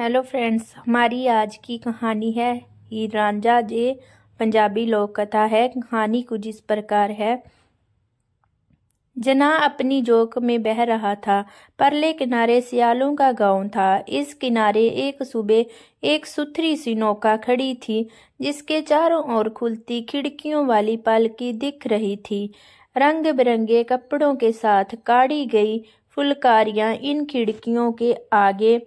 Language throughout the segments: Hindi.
हेलो फ्रेंड्स हमारी आज की कहानी है ही रांझा जे पंजाबी लोक कथा है कहानी कुछ इस प्रकार है जना अपनी जोक में बह रहा था परले किनारे सियालों का गांव था इस किनारे एक सुबह एक सुथरी सी नौका खड़ी थी जिसके चारों ओर खुलती खिड़कियों वाली पालकी दिख रही थी रंग बिरंगे कपड़ों के साथ काढ़ी गई फुलकारियां इन खिड़कियों के आगे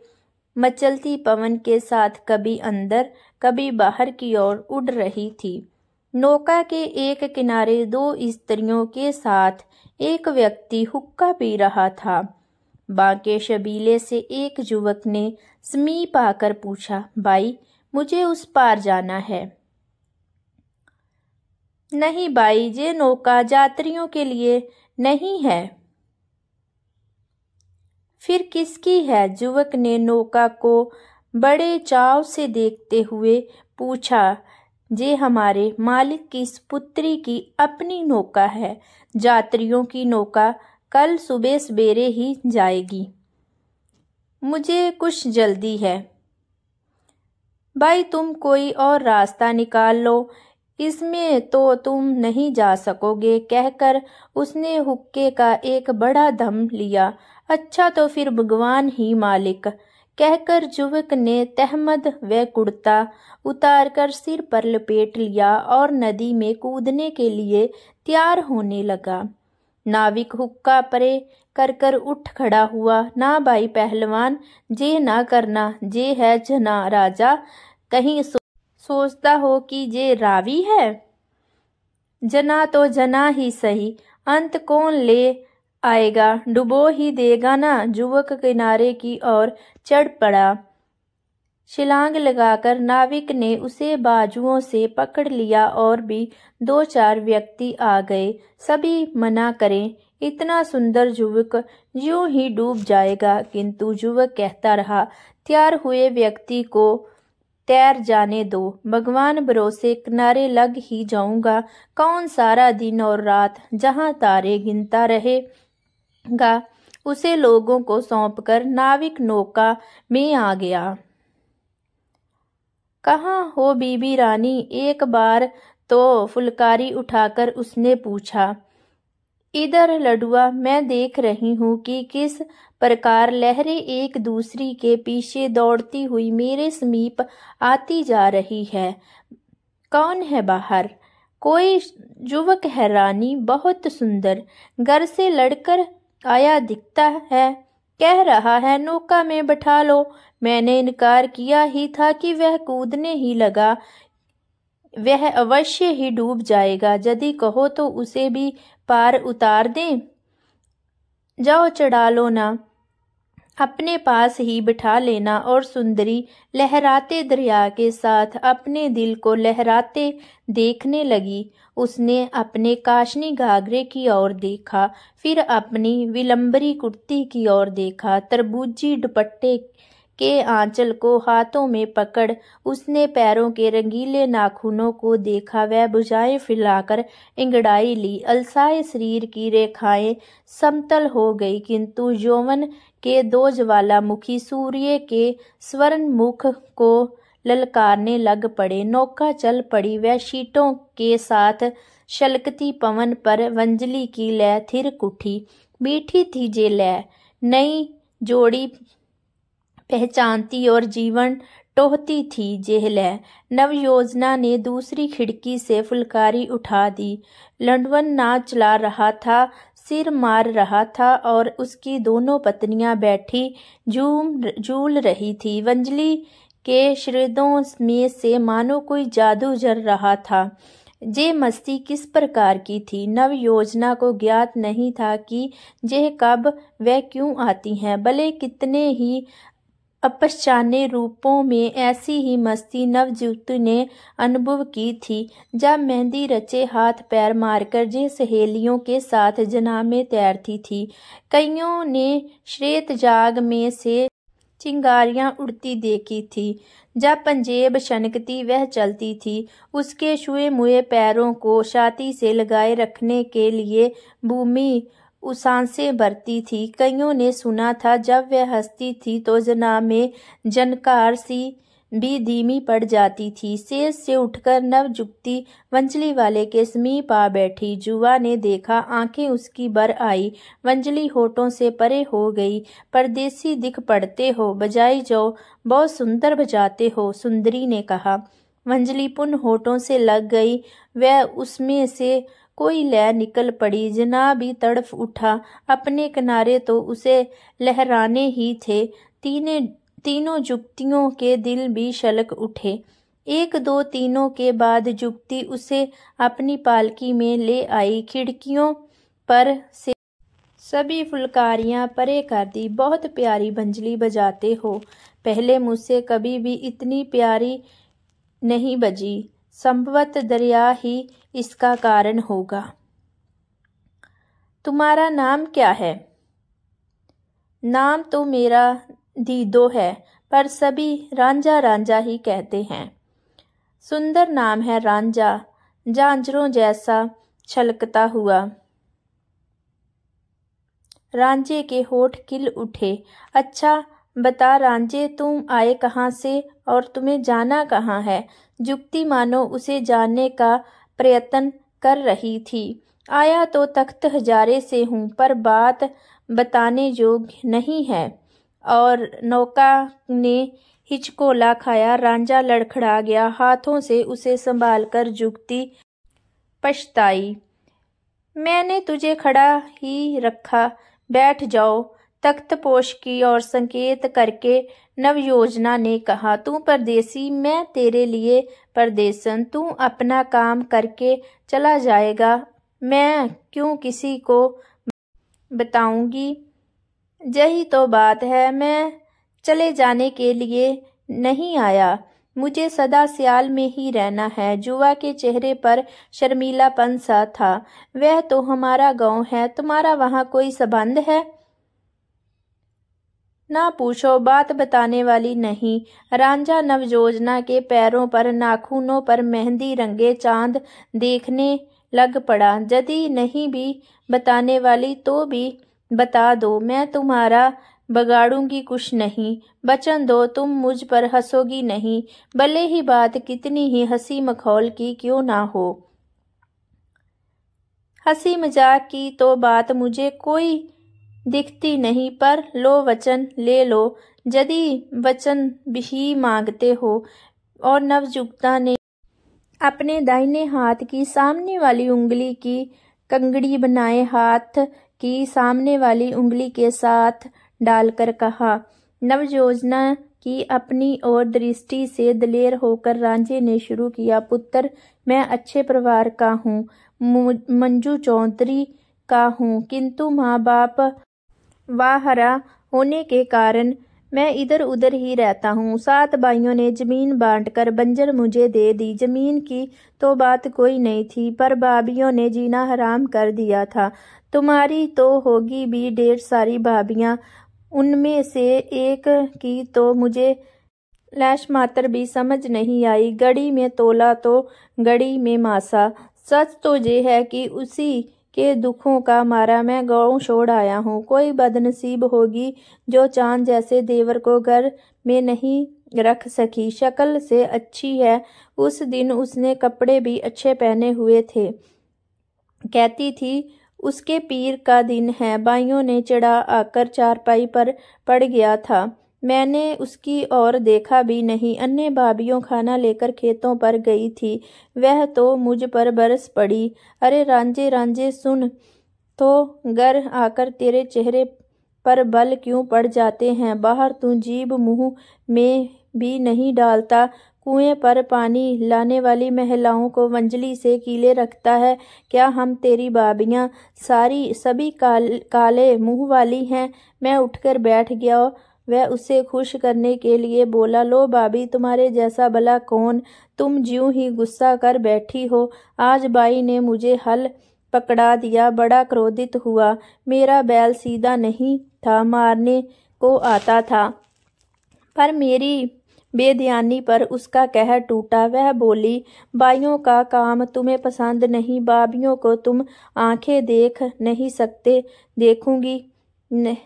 मचलती पवन के साथ कभी अंदर कभी बाहर की ओर उड़ रही थी नौका के एक किनारे दो स्त्रियों के साथ एक व्यक्ति हुक्का पी रहा था बांके शबीले से एक युवक ने समीप आकर पूछा भाई मुझे उस पार जाना है नहीं भाई ये नौका यात्रियों के लिए नहीं है फिर किसकी है युवक ने नौका को बड़े चाव से देखते हुए पूछा जे हमारे मालिक की पुत्री की अपनी नौका है यात्रियों की नौका कल सुबह सवेरे ही जाएगी मुझे कुछ जल्दी है भाई तुम कोई और रास्ता निकाल लो इसमें तो तुम नहीं जा सकोगे कहकर उसने हुक्के का एक बड़ा दम लिया अच्छा तो फिर भगवान ही मालिक कहकर युवक ने तहमद व कुर्ता उतारकर सिर पर लपेट लिया और नदी में कूदने के लिए तैयार होने लगा नाविक हुक्का परे कर कर उठ खड़ा हुआ ना भाई पहलवान जे ना करना जे है जना राजा कहीं सो, सोचता हो कि जे रावी है जना तो जना ही सही अंत कौन ले आएगा डुबो ही देगा ना युवक किनारे की ओर चढ़ पड़ा शिलांग लगाकर नाविक ने उसे बाजुओं से पकड़ लिया और भी दो चार व्यक्ति आ गए सभी मना करें इतना सुंदर युवक यूं ही डूब जाएगा किंतु युवक कहता रहा तैयार हुए व्यक्ति को तैर जाने दो भगवान भरोसे किनारे लग ही जाऊंगा कौन सारा दिन और रात जहां तारे गिनता रहे गा उसे लोगों को सौंपकर नाविक नौका में आ गया कहा हो बीबी रानी एक बार तो फुलकारी उठाकर उसने पूछा इधर लडुआ मैं देख रही हूँ कि किस प्रकार लहरें एक दूसरी के पीछे दौड़ती हुई मेरे समीप आती जा रही है कौन है बाहर कोई युवक है रानी बहुत सुंदर घर से लड़कर आया दिखता है कह रहा है नौका में बैठा लो मैंने इनकार किया ही था कि वह कूदने ही लगा वह अवश्य ही डूब जाएगा यदि कहो तो उसे भी पार उतार दें जाओ चढ़ा लो ना अपने पास ही बिठा लेना और सुंदरी लहराते दरिया के साथ अपने दिल को लहराते देखने लगी उसने अपने काशनी घाघरे की ओर देखा फिर अपनी विलंबरी कुर्ती की ओर देखा तरबूजी दुपट्टे के आंचल को हाथों में पकड़ उसने पैरों के रंगीले नाखूनों को देखा वह बुझाएं फैलाकर इंगड़ाई ली अलसाए शरीर की रेखाएं समतल हो गई किंतु यौवन के दो ज्वालामुखी सूर्य के स्वर्ण मुख को ललकारने लग पड़े नौका चल पड़ी वह शीटों के साथ शलकती पवन पर वंजली की लय थिर कुठी मीठी थी जे लय नई जोड़ी पहचानती और जीवन टोहती थी जेह लय नव योजना ने दूसरी खिड़की से फुलकारी उठा दी लंडवन नाव चला रहा था सिर मार रहा था और उसकी दोनों पत्नियां बैठी झूम झूल रही थी वंजली के श्रेदों में से मानो कोई जादू जर रहा था जे मस्ती किस प्रकार की थी नव योजना को ज्ञात नहीं था कि जे कब वह क्यों आती हैं भले कितने ही अपश्चाने रूपों में ऐसी ही मस्ती नवजुवत ने अनुभव की थी जब मेहंदी रचे हाथ पैर मारकर जिन सहेलियों के साथ जना में तैरती थी कईयों ने श्वेत जाग में से चिंगारियां उड़ती देखी थी जब पंजेब शनकती वह चलती थी उसके छुए मुए पैरों को छाती से लगाए रखने के लिए भूमि उसांसे बरती थी कईयों ने सुना था जब वह हंसती थी तो जना में जनकार सी भी धीमी पड़ जाती थी शेर से उठकर नव जुगती वंजली वाले के समीप आ बैठी जुआ ने देखा आंखें उसकी बर आई वंजली होठों से परे हो गई परदेसी दिख पड़ते हो बजाई जो बहुत सुंदर बजाते हो सुंदरी ने कहा वंजली पुन होठों से लग गई वह उसमें से कोई लह निकल पड़ी जना भी तड़फ उठा अपने किनारे तो उसे लहराने ही थे तीने तीनों जुक्तियों के दिल भी शलक उठे एक दो तीनों के बाद जुक्ति उसे अपनी पालकी में ले आई खिड़कियों पर से सभी फुलकारियां परे कर दी बहुत प्यारी बंजली बजाते हो पहले मुझसे कभी भी इतनी प्यारी नहीं बजी संभवत दरिया ही इसका कारण होगा तुम्हारा नाम क्या है नाम तो मेरा दीदो है पर सभी रांझा रांझा ही कहते हैं सुंदर नाम है रांझा झांझरों जैसा छलकता हुआ रांझे के होठ किल उठे अच्छा बता रांझे तुम आए कहाँ से और तुम्हें जाना कहाँ है जुक्ति मानो उसे जानने का प्रयत्न कर रही थी आया तो तख्त हजारे से हूँ पर बात बताने योग्य नहीं है और नौका ने हिचकोला खाया रांझा लड़खड़ा गया हाथों से उसे संभाल कर पछताई मैंने तुझे खड़ा ही रखा बैठ जाओ तख्तपोश की ओर संकेत करके नवयोजना ने कहा तू परदेसी मैं तेरे लिए परदेसन तू अपना काम करके चला जाएगा मैं क्यों किसी को बताऊंगी यही तो बात है मैं चले जाने के लिए नहीं आया मुझे सदा सियाल में ही रहना है जुआ के चेहरे पर शर्मीलापन सा था वह तो हमारा गांव है तुम्हारा वहाँ कोई संबंध है ना पूछो बात बताने वाली नहीं रांझा योजना के पैरों पर नाखूनों पर मेहंदी रंगे चांद देखने लग पड़ा यदि नहीं भी बताने वाली तो भी बता दो मैं तुम्हारा बगाड़ूंगी कुछ नहीं बचन दो तुम मुझ पर हंसोगी नहीं भले ही बात कितनी ही हंसी मखौल की क्यों ना हो हंसी मजाक की तो बात मुझे कोई दिखती नहीं पर लो वचन ले लो यदि वचन भी मांगते हो और नवजुक्ता ने अपने दाहिने हाथ की सामने वाली उंगली की कंगड़ी बनाए हाथ की सामने वाली उंगली के साथ डालकर कहा नवयोजना की अपनी ओर दृष्टि से दलेर होकर रांझे ने शुरू किया पुत्र मैं अच्छे परिवार का हूँ मंजू चौधरी का हूँ किंतु माँ बाप व हरा होने के कारण मैं इधर उधर ही रहता हूँ सात भाइयों ने जमीन बांटकर बंजर मुझे दे दी जमीन की तो बात कोई नहीं थी पर भाभीियों ने जीना हराम कर दिया था तुम्हारी तो होगी भी ढेर सारी भाभियाँ उनमें से एक की तो मुझे लैश मात्र भी समझ नहीं आई गड़ी में तोला तो गड़ी में मासा सच तो ये है कि उसी के दुखों का मारा मैं गाँव छोड़ आया हूँ कोई बदनसीब होगी जो चांद जैसे देवर को घर में नहीं रख सकी शक्ल से अच्छी है उस दिन उसने कपड़े भी अच्छे पहने हुए थे कहती थी उसके पीर का दिन है बाइयों ने चढ़ा आकर चारपाई पर पड़ गया था मैंने उसकी ओर देखा भी नहीं अन्य भाभियों खाना लेकर खेतों पर गई थी वह तो मुझ पर बरस पड़ी अरे रांझे रांझे सुन तो घर आकर तेरे चेहरे पर बल क्यों पड़ जाते हैं बाहर तू जीभ मुंह में भी नहीं डालता कुएं पर पानी लाने वाली महिलाओं को मंजली से कीले रखता है क्या हम तेरी बाबियां सारी सभी काल, काले मुंह वाली हैं मैं उठकर बैठ गया वह उसे खुश करने के लिए बोला लो भाभी तुम्हारे जैसा भला कौन तुम ज्यों ही गुस्सा कर बैठी हो आज बाई ने मुझे हल पकड़ा दिया बड़ा क्रोधित हुआ मेरा बैल सीधा नहीं था मारने को आता था पर मेरी बेध्यानी पर उसका कहर टूटा वह बोली बाइयों का काम तुम्हें पसंद नहीं बाबियों को तुम आंखें देख नहीं सकते देखूंगी नहीं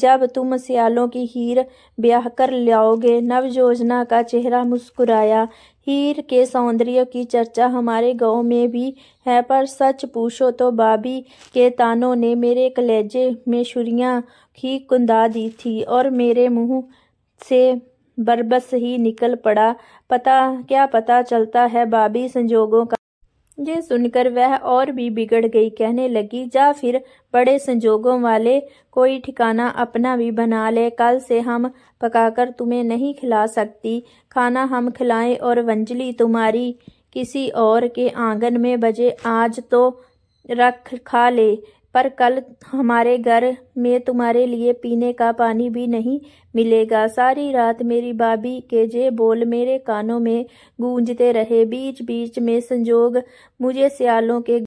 जब तुम सियालों की हीर ब्याह कर लाओगे नव योजना का चेहरा मुस्कुराया हीर के सौंदर्य की चर्चा हमारे गांव में भी है पर सच पूछो तो बाबी के तानों ने मेरे कलेजे में छुरियाँ ही कुंदा दी थी और मेरे मुंह से बरबस ही निकल पड़ा पता क्या पता चलता है बाबी संजोगों का ये सुनकर वह और भी बिगड़ गई कहने लगी जा फिर बड़े संजोगों वाले कोई ठिकाना अपना भी बना ले कल से हम पकाकर तुम्हें नहीं खिला सकती खाना हम खिलाएं और वंजली तुम्हारी किसी और के आंगन में बजे आज तो रख खा ले पर कल हमारे घर में तुम्हारे लिए पीने का पानी भी नहीं मिलेगा सारी रात मेरी भाभी के जे बोल मेरे कानों में गूंजते रहे बीच बीच में संजोग मुझे सियालों के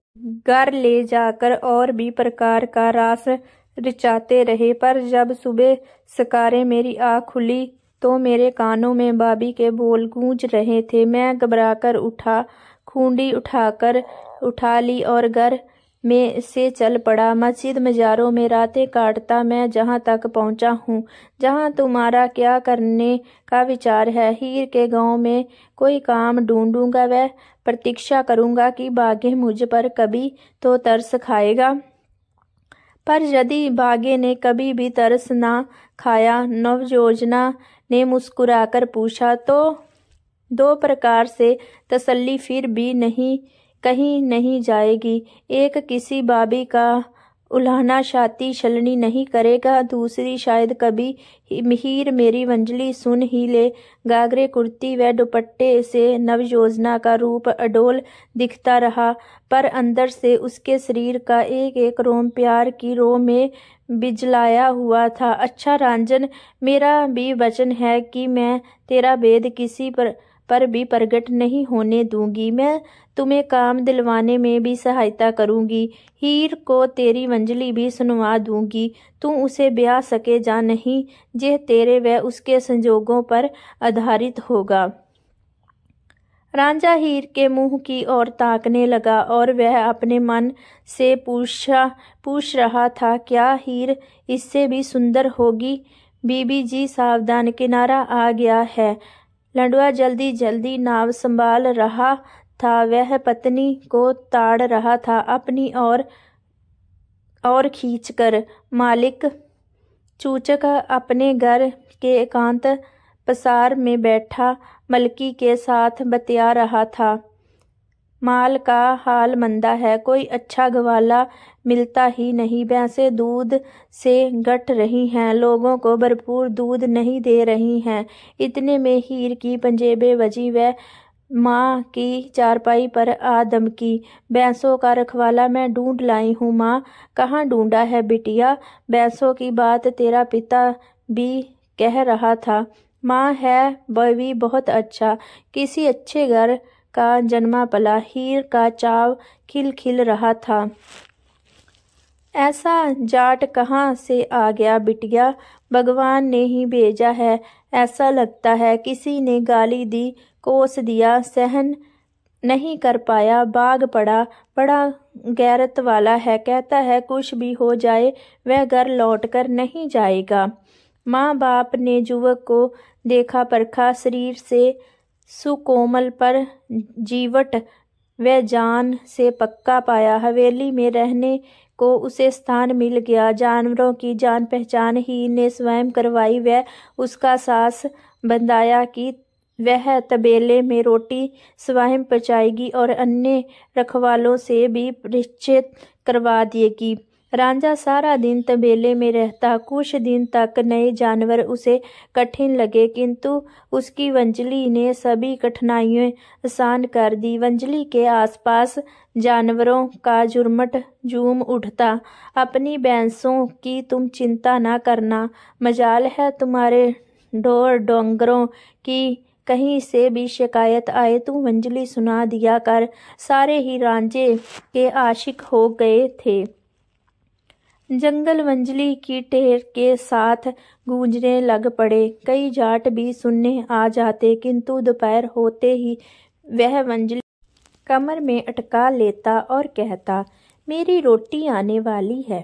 घर ले जाकर और भी प्रकार का रास रिचाते रहे पर जब सुबह सकारे मेरी आँख खुली तो मेरे कानों में भाभी के बोल गूंज रहे थे मैं घबराकर उठा खूंडी उठाकर उठा ली और घर में से चल पड़ा मस्जिद मज़ारों में रातें काटता मैं जहां तक पहुंचा हूँ जहां तुम्हारा क्या करने का विचार है हीर के गांव में कोई काम ढूंढूंगा वह प्रतीक्षा करूंगा कि बागे मुझ पर कभी तो तरस खाएगा पर यदि बागे ने कभी भी तरस ना खाया नवयोजना ने मुस्कुराकर पूछा तो दो प्रकार से तसल्ली फिर भी नहीं कहीं नहीं जाएगी एक किसी बाबी का उल्हाना छाती छलनी नहीं करेगा दूसरी शायद कभी मिहिर मेरी वंजली सुन ही ले गागरे कुर्ती व दुपट्टे से नव योजना का रूप अडोल दिखता रहा पर अंदर से उसके शरीर का एक एक रोम प्यार की रो में बिजलाया हुआ था अच्छा रंजन मेरा भी वचन है कि मैं तेरा वेद किसी पर पर भी प्रकट नहीं होने दूंगी मैं तुम्हें काम दिलवाने में भी सहायता करूंगी हीर को तेरी मंजली भी सुनवा दूंगी तू उसे ब्याह सके जा नहीं यह तेरे व उसके संजोगों पर आधारित होगा रांझा हीर के मुंह की ओर ताकने लगा और वह अपने मन से पूछा पूछ रहा था क्या हीर इससे भी सुंदर होगी बीबी जी सावधान किनारा आ गया है लंडुआ जल्दी जल्दी नाव संभाल रहा था वह पत्नी को ताड़ रहा था अपनी और और खींचकर मालिक चूचक अपने घर के एकांत पसार में बैठा मलकी के साथ बतिया रहा था माल का हाल मंदा है कोई अच्छा ग्वाला मिलता ही नहीं भैंसें दूध से गट रही हैं लोगों को भरपूर दूध नहीं दे रही हैं इतने में हीर की पंजेबें वजी व माँ की चारपाई पर आ दमकी भैंसों का रखवाला मैं ढूंढ लाई हूँ माँ कहाँ ढूंढा है बिटिया भैंसों की बात तेरा पिता भी कह रहा था माँ है बवी बहुत अच्छा किसी अच्छे घर का जन्मा पला हीर का चाव खिल खिल रहा था ऐसा जाट कहाँ से आ गया बिटिया भगवान ने ही भेजा है ऐसा लगता है किसी ने गाली दी कोस दिया सहन नहीं कर पाया बाग पड़ा बड़ा गैरत वाला है कहता है कुछ भी हो जाए वह घर लौट कर नहीं जाएगा माँ बाप ने युवक को देखा परखा शरीर से सुकोमल पर जीवट व जान से पक्का पाया हवेली में रहने को उसे स्थान मिल गया जानवरों की जान पहचान ही ने स्वयं करवाई वह उसका सास बंधाया कि वह तबेले में रोटी स्वयं पचाएगी और अन्य रखवालों से भी परिचित करवा देगी रांझा सारा दिन तबेले में रहता कुछ दिन तक नए जानवर उसे कठिन लगे किंतु उसकी वंजली ने सभी कठिनाइयों आसान कर दी वंजली के आसपास जानवरों का जुर्मट झूम उठता अपनी भैंसों की तुम चिंता ना करना मजाल है तुम्हारे डोर डोंगरों की कहीं से भी शिकायत आए तू तो मंजली सुना दिया कर सारे ही रांझे के आशिक हो गए थे जंगल मंजली की टेर के साथ गूंजने लग पड़े कई जाट भी सुनने आ जाते किंतु दोपहर होते ही वह मंजली कमर में अटका लेता और कहता मेरी रोटी आने वाली है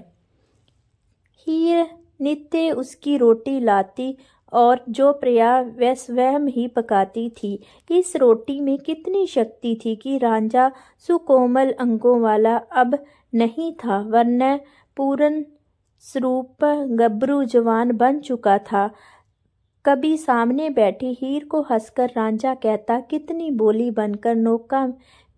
हीर नित्य उसकी रोटी लाती और जो प्रया वह स्वयं ही पकाती थी इस रोटी में कितनी शक्ति थी कि रांझा सुकोमल अंगों वाला अब नहीं था वरना पूर्ण स्वरूप गबरू जवान बन चुका था कभी सामने बैठी हीर को हंसकर रांझा कहता कितनी बोली बनकर नौका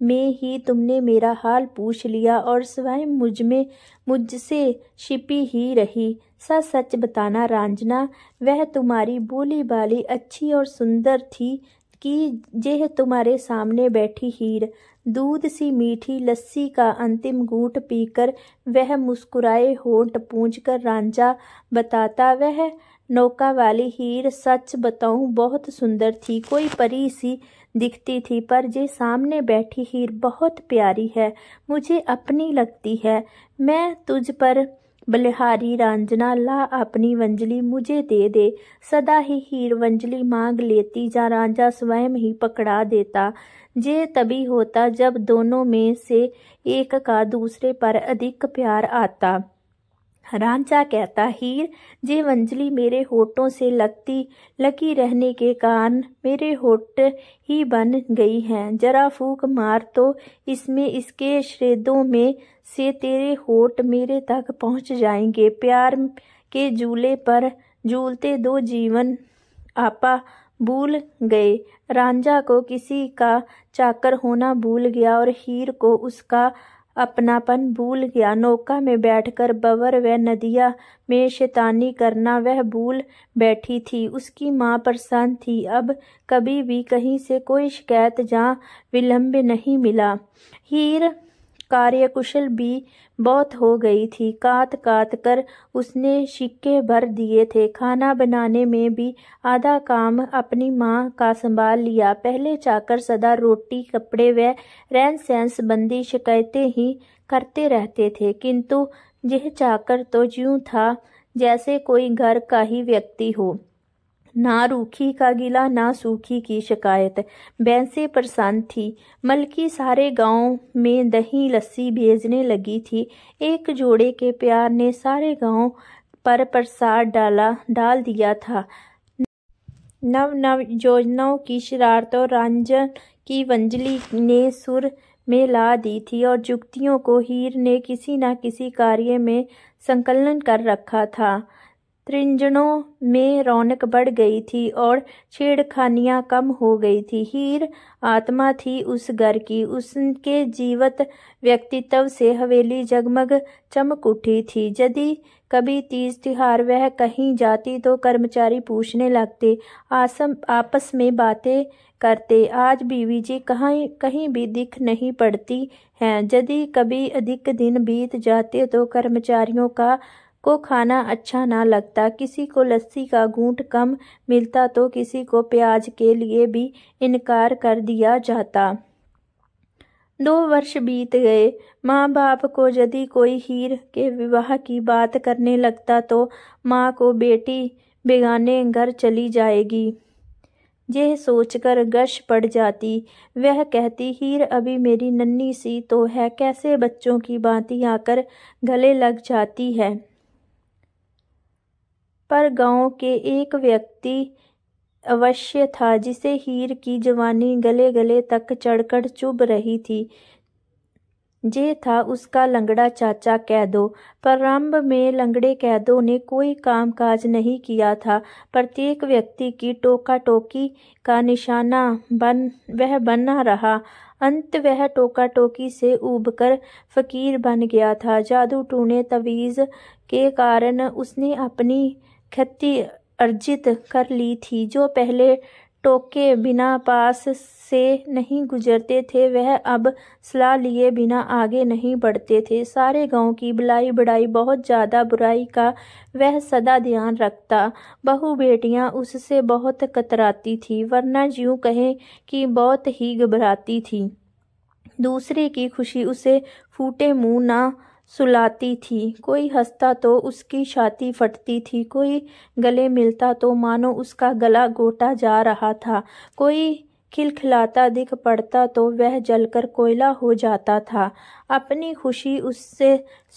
में ही तुमने मेरा हाल पूछ लिया और स्वयं मुझ में मुझसे छिपी ही रही सच सच बताना रांझना वह तुम्हारी बोली बाली अच्छी और सुंदर थी कि यह तुम्हारे सामने बैठी हीर दूध सी मीठी लस्सी का अंतिम गूट पीकर वह मुस्कुराए होंठ पूंज कर रांझा बताता वह नौका वाली हीर सच बताऊं बहुत सुंदर थी कोई परी सी दिखती थी पर जे सामने बैठी हीर बहुत प्यारी है मुझे अपनी लगती है मैं तुझ पर बलिहारी रांझना ला अपनी वंजली मुझे दे दे सदा ही हीर वंजली मांग लेती जा रांझा स्वयं ही पकड़ा देता जे तभी होता जब दोनों में से एक का दूसरे पर अधिक प्यार आता रांझा कहता हीर जे वंजली मेरे होठों से लगती लगी रहने के कारण मेरे होठ ही बन गई हैं जरा फूक मार तो इसमें इसके श्रेदों में से तेरे होठ मेरे तक पहुंच जाएंगे प्यार के झूले पर झूलते दो जीवन आपा भूल गए रांझा को किसी का चाकर होना भूल गया और हीर को उसका अपनापन भूल गया नौका में बैठकर बवर व नदिया में शैतानी करना वह भूल बैठी थी उसकी माँ परेशान थी अब कभी भी कहीं से कोई शिकायत जहाँ विलम्ब नहीं मिला हीर कार्यकुशल भी बहुत हो गई थी कात कात कर उसने शिक्के भर दिए थे खाना बनाने में भी आधा काम अपनी माँ का संभाल लिया पहले चाकर सदा रोटी कपड़े व रहन सहन संबंधी शिकायतें ही करते रहते थे किंतु यह चाकर तो ज्यों था जैसे कोई घर का ही व्यक्ति हो ना रूखी का गिला ना सूखी की शिकायत भैंसें परेशान थी मलकी सारे गांव में दही लस्सी भेजने लगी थी एक जोड़े के प्यार ने सारे गांव पर प्रसाद डाला डाल दिया था नव नव योजनाओं की शरारतों रंजन की वंजली ने सुर में ला दी थी और जुगतियों को हीर ने किसी न किसी कार्य में संकलन कर रखा था त्रिंजनों में रौनक बढ़ गई थी और छेड़खानियाँ कम हो गई थी हीर आत्मा थी उस घर की उसके जीवत व्यक्तित्व से हवेली जगमग चमक उठी थी यदि कभी तीज त्यौहार वह कहीं जाती तो कर्मचारी पूछने लगते आसम आपस में बातें करते आज बीवी जी कहाँ कहीं भी दिख नहीं पड़ती हैं यदि कभी अधिक दिन बीत जाते तो कर्मचारियों का को खाना अच्छा ना लगता किसी को लस्सी का घूंट कम मिलता तो किसी को प्याज के लिए भी इनकार कर दिया जाता दो वर्ष बीत गए माँ बाप को यदि कोई हीर के विवाह की बात करने लगता तो माँ को बेटी बेगाने घर चली जाएगी यह सोचकर गश पड़ जाती वह कहती हीर अभी मेरी नन्ही सी तो है कैसे बच्चों की बाती आकर गले लग जाती है पर गांव के एक व्यक्ति अवश्य था जिसे हीर की जवानी गले गले तक चढ़कर चुभ रही थी जे था उसका लंगड़ा चाचा कैदो प्रारंभ में लंगड़े कैदों ने कोई काम काज नहीं किया था प्रत्येक व्यक्ति की टोका टोकी का निशाना बन वह बना रहा अंत वह टोका टोकी से उबकर फकीर बन गया था जादू टूने तवीज़ के कारण उसने अपनी ख्याति अर्जित कर ली थी जो पहले टोके बिना पास से नहीं गुजरते थे वह अब सलाह लिए बिना आगे नहीं बढ़ते थे सारे गांव की बलाई बढ़ाई बहुत ज़्यादा बुराई का वह सदा ध्यान रखता बहु बेटियां उससे बहुत कतराती थी वरना ज्यों कहें कि बहुत ही घबराती थी दूसरे की खुशी उसे फूटे मुंह ना सुलाती थी कोई हंसता तो उसकी छाती फटती थी कोई गले मिलता तो मानो उसका गला गोटा जा रहा था कोई खिलखिलाता दिख पड़ता तो वह जलकर कोयला हो जाता था अपनी खुशी उससे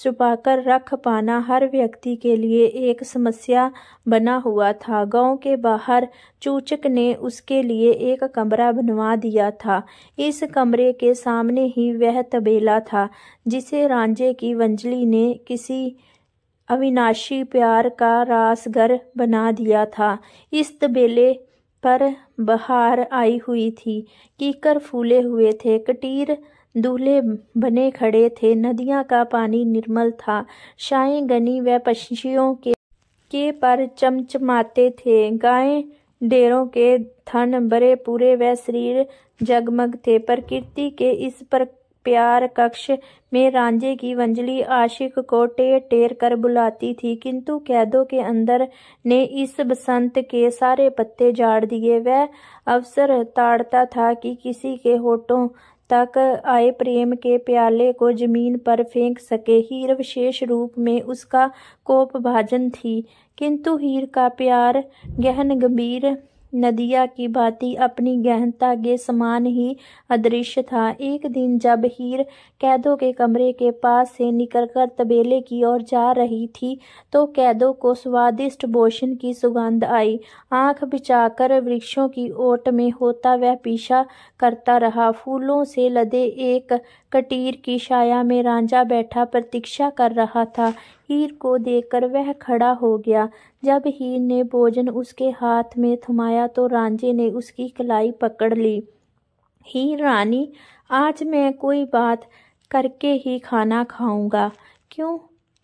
छुपाकर रख पाना हर व्यक्ति के लिए एक समस्या बना हुआ था गांव के बाहर चूचक ने उसके लिए एक कमरा बनवा दिया था इस कमरे के सामने ही वह तबेला था जिसे रांझे की वंजली ने किसी अविनाशी प्यार का रासगर बना दिया था इस तबेले पर बहार आई हुई थी कीकर फूले हुए थे कटीर दूल्हे बने खड़े थे नदियाँ का पानी निर्मल था शाएँ गनी व पक्षियों के के पर चमचमाते थे गायें डेरों के थन बरे पूरे व शरीर जगमग थे प्रकृति के इस पर प्यार कक्ष में रांझे की वंजली आशिक को टेर टेर कर बुलाती थी किंतु कैदों के अंदर ने इस बसंत के सारे पत्ते झाड़ दिए वह अवसर ताड़ता था कि किसी के होठों तक आए प्रेम के प्याले को जमीन पर फेंक सके हीर विशेष रूप में उसका कोप भाजन थी किंतु हीर का प्यार गहन गंभीर नदिया की भांति अपनी गहनता के समान ही अदृश्य था एक दिन जब हीर कैदों के कमरे के पास से निकलकर तबेले की ओर जा रही थी तो कैदों को स्वादिष्ट भोषण की सुगंध आई आंख बिछाकर वृक्षों की ओट में होता वह पीछा करता रहा फूलों से लदे एक कटीर की छाया में रांझा बैठा प्रतीक्षा कर रहा था हीर को देखकर वह खड़ा हो गया जब हीर ने भोजन उसके हाथ में थमाया तो रांझे ने उसकी कलाई पकड़ ली हीर रानी आज मैं कोई बात करके ही खाना खाऊंगा क्यों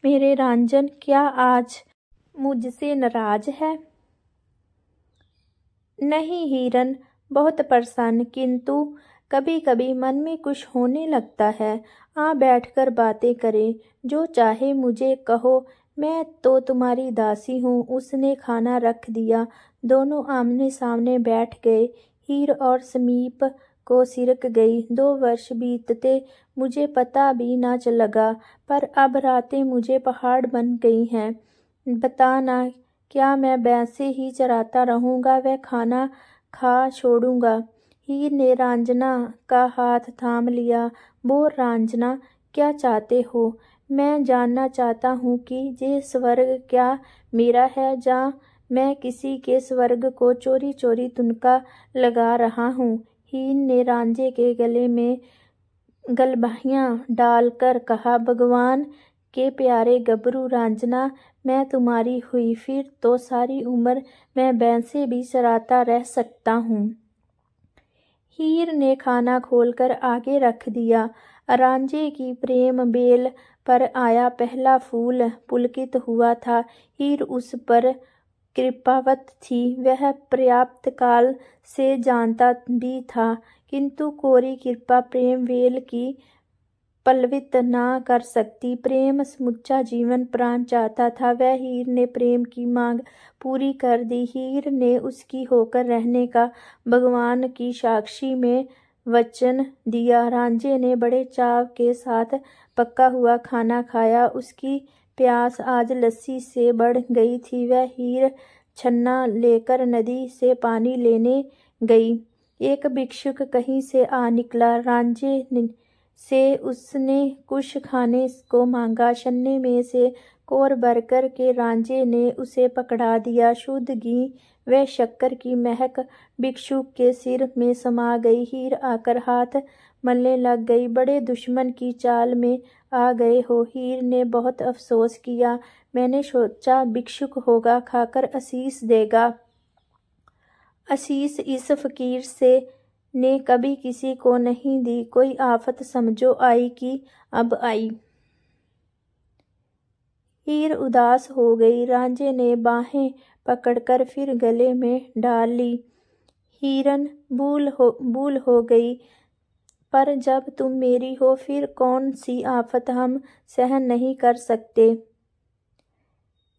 मेरे रांझन क्या आज मुझसे नाराज है नहीं हिरन बहुत प्रसन्न किंतु कभी कभी मन में कुछ होने लगता है आ बैठकर बातें करें जो चाहे मुझे कहो मैं तो तुम्हारी दासी हूँ उसने खाना रख दिया दोनों आमने सामने बैठ गए हीर और समीप को सिरक गई दो वर्ष बीतते मुझे पता भी ना चलगा पर अब रातें मुझे पहाड़ बन गई हैं बताना क्या मैं वैसे ही चराता रहूँगा वह खाना खा छोड़ूंगा हीर ने रांझना का हाथ थाम लिया वो रांझना क्या चाहते हो मैं जानना चाहता हूँ कि ये स्वर्ग क्या मेरा है या मैं किसी के स्वर्ग को चोरी चोरी तुनका लगा रहा हूँ हीन ने रांझे के गले में गलबाहियाँ डालकर कहा भगवान के प्यारे गबरू रांझना मैं तुम्हारी हुई फिर तो सारी उम्र मैं बैंसे भी सराता रह सकता हूँ हीर ने खाना खोलकर आगे रख दिया रांझे की प्रेम बेल पर आया पहला फूल पुलकित हुआ था हीर उस पर कृपावत थी वह पर्याप्त काल से जानता भी था किंतु कोरी कृपा प्रेम वेल की पलवित ना कर सकती प्रेम समुचा जीवन प्राण चाहता था वह हीर ने प्रेम की मांग पूरी कर दी हीर ने उसकी होकर रहने का भगवान की साक्षी में वचन दिया रांझे ने बड़े चाव के साथ पक्का हुआ खाना खाया उसकी प्यास आज लस्सी से बढ़ गई थी वह हीर छन्ना लेकर नदी से पानी लेने गई एक भिक्षुक कहीं से आ निकला रांझे से उसने कुछ खाने को मांगा छन्ने में से कोर बरकर के रांझे ने उसे पकड़ा दिया शुद्ध घी वह शक्कर की महक भिक्षु के सिर में समा गई हीर आकर हाथ मलने लग गई बड़े दुश्मन की चाल में आ गए हो हीर ने बहुत अफसोस किया मैंने सोचा भिक्षुक होगा खाकर असीस देगा असीस इस फकीर से ने कभी किसी को नहीं दी कोई आफत समझो आई कि अब आई हीर उदास हो गई रांझे ने बाहें पकड़कर फिर गले में डाल ली हिरन भूल हो भूल हो गई पर जब तुम मेरी हो फिर कौन सी आफत हम सहन नहीं कर सकते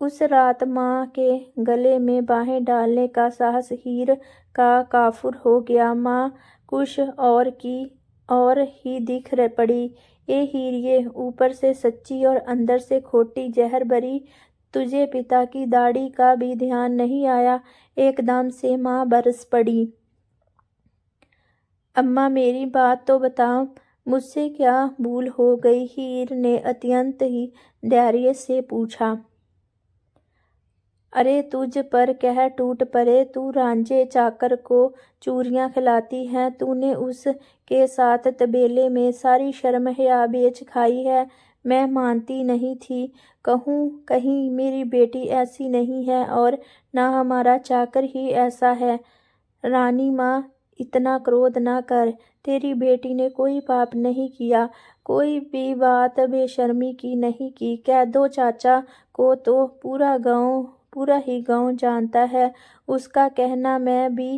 उस रात माँ के गले में बाहें डालने का साहस हीर का काफुर हो गया माँ कुछ और की और ही दिख रह पड़ी ए हीर ये ऊपर से सच्ची और अंदर से खोटी जहर भरी तुझे पिता की दाढ़ी का भी ध्यान नहीं आया एकदम से माँ बरस पड़ी अम्मा मेरी बात तो बताओ मुझसे क्या भूल हो गई हीर ने अत्यंत ही धैर्य से पूछा अरे तुझ पर कह टूट पड़े तू रांझे चाकर को चूरियां खिलाती हैं तूने उस के साथ तबेले में सारी शर्म हया बेच खाई है मैं मानती नहीं थी कहूँ कहीं मेरी बेटी ऐसी नहीं है और ना हमारा चाकर ही ऐसा है रानी माँ इतना क्रोध ना कर तेरी बेटी ने कोई पाप नहीं किया कोई भी बात बेशर्मी की नहीं की कह दो चाचा को तो पूरा गांव पूरा ही गांव जानता है उसका कहना मैं भी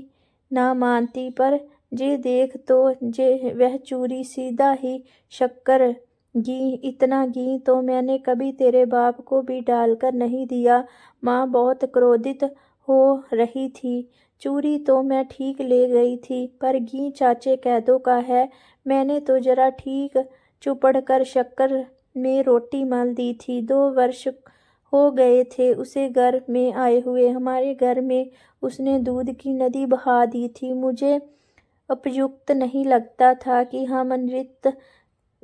ना मानती पर जे देख तो जे वह चूरी सीधा ही शक्कर घी इतना घी तो मैंने कभी तेरे बाप को भी डालकर नहीं दिया माँ बहुत क्रोधित हो रही थी चूरी तो मैं ठीक ले गई थी पर घी चाचे कैदों का है मैंने तो जरा ठीक चुपड़ कर शक्कर में रोटी मल दी थी दो वर्ष हो गए थे उसे घर में आए हुए हमारे घर में उसने दूध की नदी बहा दी थी मुझे उपयुक्त नहीं लगता था कि हम अनृत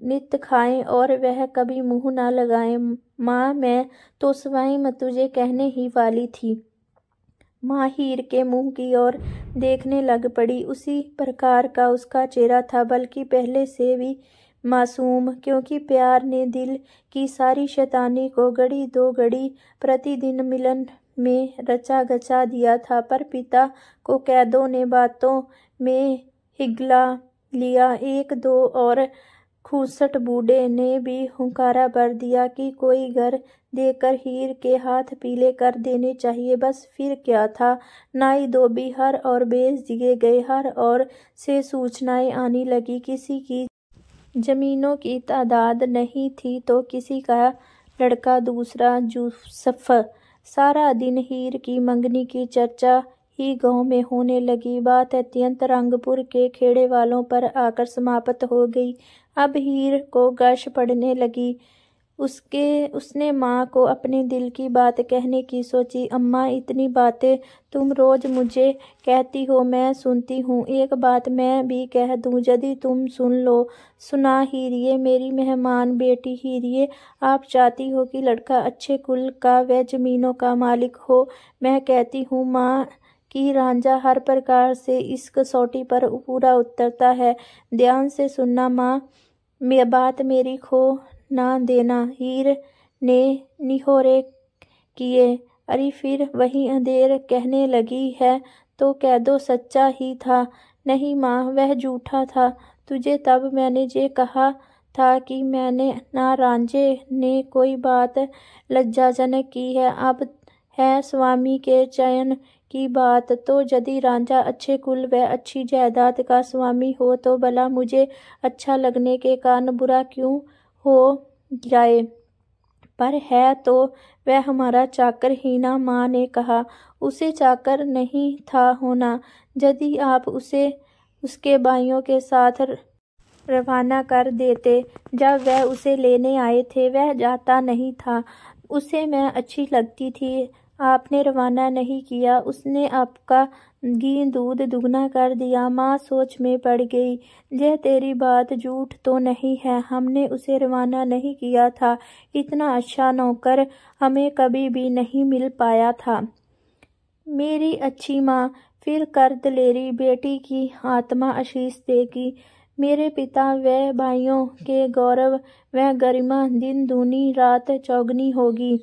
नित खाएं और वह कभी मुंह ना लगाएं माँ मैं तो स्वयं तुझे कहने ही वाली थी माँ हीर के मुंह की ओर देखने लग पड़ी उसी प्रकार का उसका चेहरा था बल्कि पहले से भी मासूम क्योंकि प्यार ने दिल की सारी शैतानी को घड़ी दो घड़ी प्रतिदिन मिलन में रचा गचा दिया था पर पिता को कैदों ने बातों में हिगला लिया एक दो और खूसट बूढ़े ने भी हुंकारा भर दिया कि कोई घर देकर हीर के हाथ पीले कर देने चाहिए बस फिर क्या था नाई धोबी हर और बेच दिए गए हर और से सूचनाएं आने लगी किसी की जमीनों की तादाद नहीं थी तो किसी का लड़का दूसरा जूसफ सारा दिन हीर की मंगनी की चर्चा ही गांव में होने लगी बात अत्यंत रंगपुर के खेड़े वालों पर आकर समाप्त हो गई अब हीर को गश पड़ने लगी उसके उसने माँ को अपने दिल की बात कहने की सोची अम्मा इतनी बातें तुम रोज़ मुझे कहती हो मैं सुनती हूँ एक बात मैं भी कह दूँ यदि तुम सुन लो सुना हीरिए मेरी मेहमान बेटी हीरिए आप चाहती हो कि लड़का अच्छे कुल का व ज़मीनों का मालिक हो मैं कहती हूँ माँ कि रांझा हर प्रकार से इस कसौटी पर पूरा उतरता है ध्यान से सुनना माँ मे बात मेरी खो ना देना हीर ने निहोरे किए अरे फिर वही अंधेर कहने लगी है तो कह दो सच्चा ही था नहीं माँ वह झूठा था तुझे तब मैंने ये कहा था कि मैंने ना रांझे ने कोई बात लज्जाजनक की है अब है स्वामी के चयन की बात तो यदि रांझा अच्छे कुल व अच्छी जायदाद का स्वामी हो तो भला मुझे अच्छा लगने के कारण बुरा क्यों हो जाए पर है तो वह हमारा चाकर हीना माँ ने कहा उसे चाकर नहीं था होना यदि आप उसे उसके भाइयों के साथ रवाना कर देते जब वह उसे लेने आए थे वह जाता नहीं था उसे मैं अच्छी लगती थी आपने रवाना नहीं किया उसने आपका घी दूध दुगना कर दिया माँ सोच में पड़ गई यह तेरी बात झूठ तो नहीं है हमने उसे रवाना नहीं किया था इतना अच्छा नौकर हमें कभी भी नहीं मिल पाया था मेरी अच्छी माँ फिर कर दलेरी बेटी की आत्मा आशीष देगी मेरे पिता व भाइयों के गौरव व गरिमा दिन दूनी रात चौगनी होगी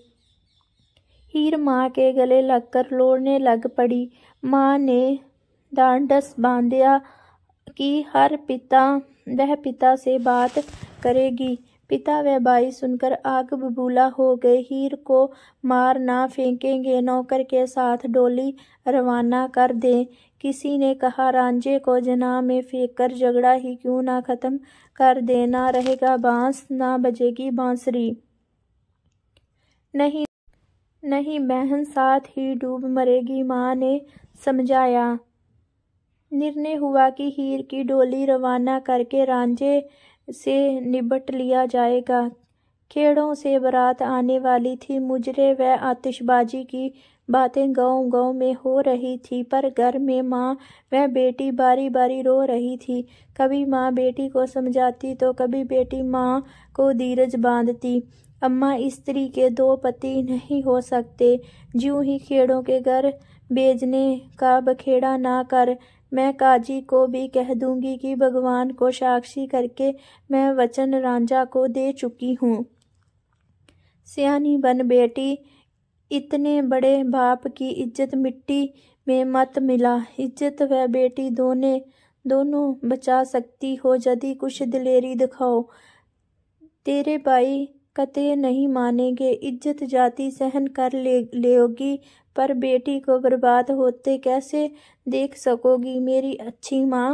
हीर माँ के गले लगकर लोड़ने लग पड़ी माँ ने डांडस बांधिया कि हर पिता वह पिता से बात करेगी पिता वह भाई सुनकर आग बबूला हो गए हीर को मार ना फेंकेंगे नौकर के साथ डोली रवाना कर दें किसी ने कहा रांझे को जना में फेंक कर झगड़ा ही क्यों ना ख़त्म कर देना रहेगा बांस ना बजेगी बांसुरी नहीं नहीं बहन साथ ही डूब मरेगी माँ ने समझाया निर्णय हुआ कि हीर की डोली रवाना करके रांझे से निबट लिया जाएगा खेड़ों से बारात आने वाली थी मुजरे व आतिशबाजी की बातें गांव गांव में हो रही थी पर घर में माँ व बेटी बारी बारी रो रही थी कभी माँ बेटी को समझाती तो कभी बेटी माँ को धीरज बांधती अम्मा स्त्री के दो पति नहीं हो सकते ज्यों ही खेड़ों के घर भेजने का बखेड़ा ना कर मैं काजी को भी कह दूंगी कि भगवान को साक्षी करके मैं वचन रांझा को दे चुकी हूँ सियानी बन बेटी इतने बड़े बाप की इज्जत मिट्टी में मत मिला इज्जत व बेटी दोने दोनों बचा सकती हो यदि कुछ दिलेरी दिखाओ तेरे भाई कते नहीं मानेंगे इज्जत जाती सहन कर ले लेगी पर बेटी को बर्बाद होते कैसे देख सकोगी मेरी अच्छी माँ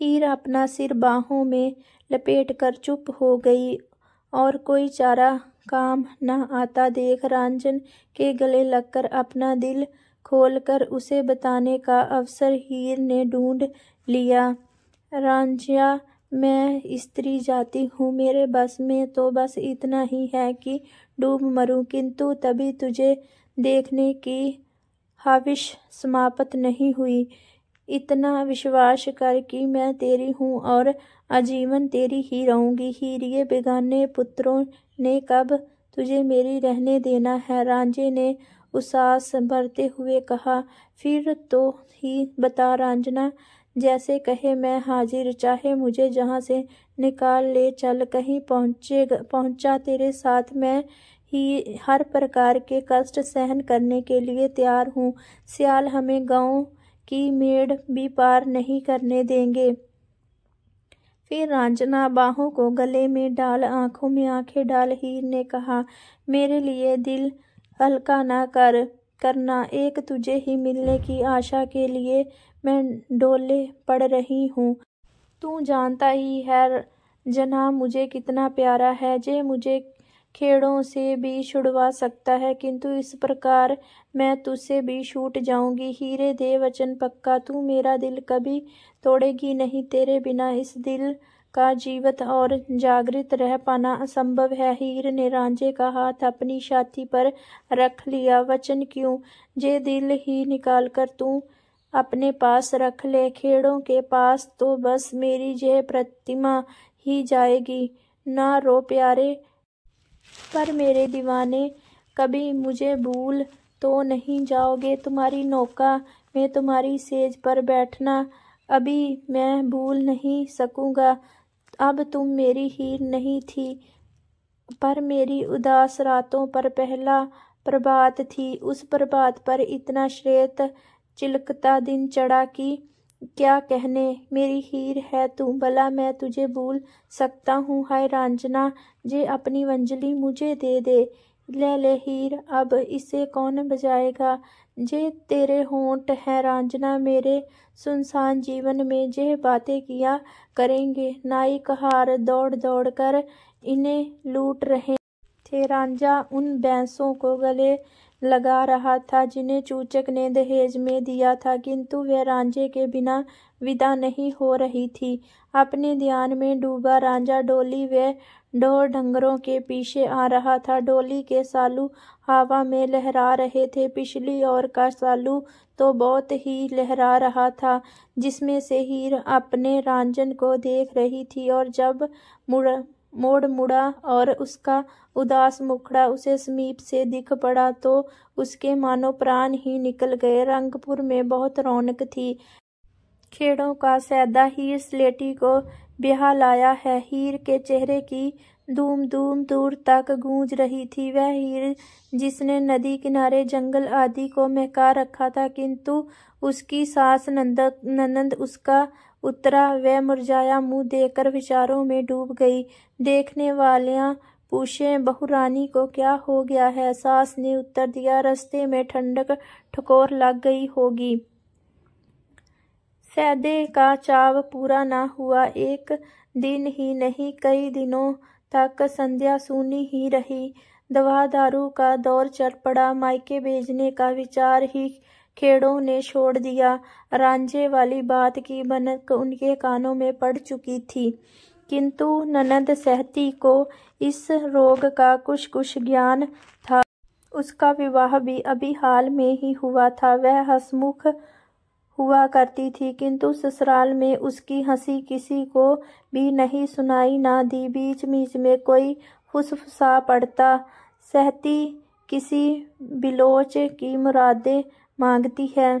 हीर अपना सिर बाहों में लपेट कर चुप हो गई और कोई चारा काम न आता देख रंजन के गले लगकर अपना दिल खोलकर उसे बताने का अवसर हीर ने ढूंढ लिया रांझिया मैं स्त्री जाती हूँ मेरे बस में तो बस इतना ही है कि डूब मरूं किंतु तभी तुझे देखने की हाविश समाप्त नहीं हुई इतना विश्वास कर कि मैं तेरी हूँ और आजीवन तेरी ही रहूँगी हीरिए बेगाने पुत्रों ने कब तुझे मेरी रहने देना है रांझे ने उसास भरते हुए कहा फिर तो ही बता रांझना जैसे कहे मैं हाजिर चाहे मुझे जहाँ से निकाल ले चल कहीं पहुँचे पहुँचा तेरे साथ मैं ही हर प्रकार के कष्ट सहन करने के लिए तैयार हूँ सियाल हमें गांव की मेड़ भी पार नहीं करने देंगे फिर रांझना बाहों को गले में डाल आंखों में आंखें डाल हीर ने कहा मेरे लिए दिल हल्का ना कर करना एक तुझे ही मिलने की आशा के लिए मैं डोले पड़ रही हूँ तू जानता ही है जना मुझे कितना प्यारा है जे मुझे खेड़ों से भी छुड़वा सकता है किंतु इस प्रकार मैं तुझसे भी छूट जाऊंगी हीरे दे वचन पक्का तू मेरा दिल कभी तोड़ेगी नहीं तेरे बिना इस दिल का जीवित और जागृत रह पाना असंभव है हीर ने रांझे का हाथ अपनी छाती पर रख लिया वचन क्यों जे दिल ही निकाल कर तू अपने पास रख ले खेड़ों के पास तो बस मेरी जय प्रतिमा ही जाएगी ना रो प्यारे पर मेरे दीवाने कभी मुझे भूल तो नहीं जाओगे तुम्हारी नौका में तुम्हारी सेज पर बैठना अभी मैं भूल नहीं सकूंगा अब तुम मेरी हीर नहीं थी पर मेरी उदास रातों पर पहला प्रभात थी उस प्रभात पर इतना श्रेत चिलकता दिन चढ़ा कि क्या कहने मेरी हीर है तू भला मैं तुझे भूल सकता हूँ हाय रांझना जे अपनी वंजली मुझे दे दे ले ले हीर अब इसे कौन बजाएगा जे तेरे होंठ हैं रांझना मेरे सुनसान जीवन में जे बातें किया करेंगे नाई कहार दौड़ दौड़ कर इन्हें लूट रहे थे रांझा उन बैंसों को गले लगा रहा था जिन्हें चूचक ने दहेज में दिया था किंतु वह रांझे के बिना विदा नहीं हो रही थी अपने ध्यान में डूबा रांझा डोली व डोर ढंगरों के पीछे आ रहा था डोली के सालू हवा में लहरा रहे थे पिछली ओर का सालू तो बहुत ही लहरा रहा था जिसमें से हीर अपने रांझन को देख रही थी और जब मुड़ मोड़ मुड़ा और उसका उदास मुखड़ा उसे समीप से दिख पड़ा तो उसके मानो प्राण ही निकल गए रंगपुर में बहुत रौनक थी खेड़ों का सैदा हीर स्लेटी को ब्याह लाया है हीर के चेहरे की धूम धूम दूर तक गूंज रही थी वह हीर जिसने नदी किनारे जंगल आदि को महका रखा था किंतु उसकी सास नंद ननंद उसका उतरा वह मुरझाया मुंह देकर विचारों में डूब गई देखने वालियां पूछें बहू रानी को क्या हो गया है सास ने उत्तर दिया रस्ते में ठंडक ठकोर लग गई होगी सैदे का चाव पूरा ना हुआ एक दिन ही नहीं कई दिनों तक संध्या सुनी ही रही दवा दारू का दौर चल पड़ा मायके भेजने का विचार ही खेड़ों ने छोड़ दिया रांझे वाली बात की बनक उनके कानों में पड़ चुकी थी किंतु ननद सहती को इस रोग का कुछ कुछ ज्ञान था उसका विवाह भी अभी हाल में ही हुआ था वह हसमुख हुआ करती थी किंतु ससुराल में उसकी हंसी किसी को भी नहीं सुनाई ना दी बीच बीच में कोई फुसफुसा पड़ता सहती किसी बिलोच की मुरादे मांगती है